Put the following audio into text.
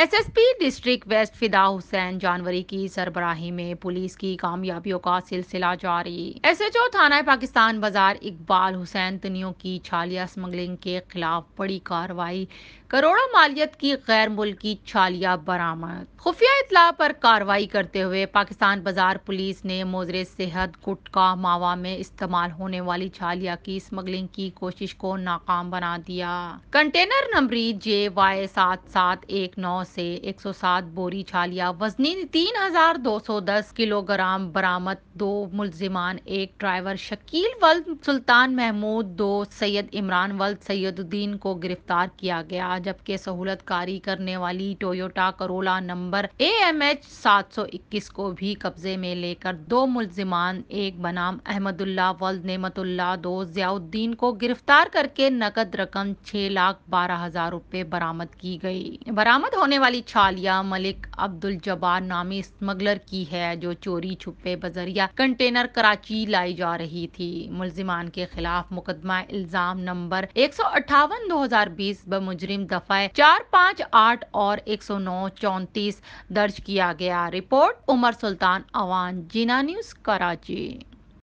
SSP district waste फिदा हुसैन जानवरी की सरबराही में पुलिस की कामयाबियों का सिलसिला जारी एसएचओ थाना पाकिस्तान बाजार इकबाल हुसैन तनियों की छालिया स्मगलिंग के खिलाफ बड़ी कार्रवाई करोड़ों मालियत की गैर मुल्की छालिया बरामद खुफिया इतला पर कार्रवाई करते हुए पाकिस्तान बाजार पुलिस ने मोजर सेहत गुटका मावा में इस्तेमाल होने वाली छालिया की स्मगलिंग की कोशिश को नाकाम बना दिया कंटेनर नंबरी जे वाई सात सात एक नौ से 107 बोरी छालिया वजनी 3,210 किलोग्राम बरामद दो मुलजिमान एक ड्राइवर शकील वल सुल्तान महमूद दो सैयद इमरान वल्द सैदुद्दीन को गिरफ्तार किया गया जबकि सहूलत कारी करने वाली Toyota Corolla number A M H सात सौ इक्कीस को भी कब्जे में लेकर दो मुलजिमान एक बनाम अहमदुल्ला वल्द नेमतुल्ला दो जियाउद्दीन को गिरफ्तार करके नकद रकम छह लाख बारह हजार रूपए बरामद की गई बरामद होने वाली छालिया मलिक अब्दुल जबार नामी स्मगलर की है जो चोरी छुपे बजरिया कंटेनर कराची लाई जा रही थी मुलजिमान के खिलाफ मुकदमा इल्जाम नंबर एक सौ अठावन दो हजार बीस ब मुजरिम दफाए चार पाँच आठ और एक सौ नौ चौतीस दर्ज किया गया रिपोर्ट उमर सुल्तान अवान जीना न्यूज कराची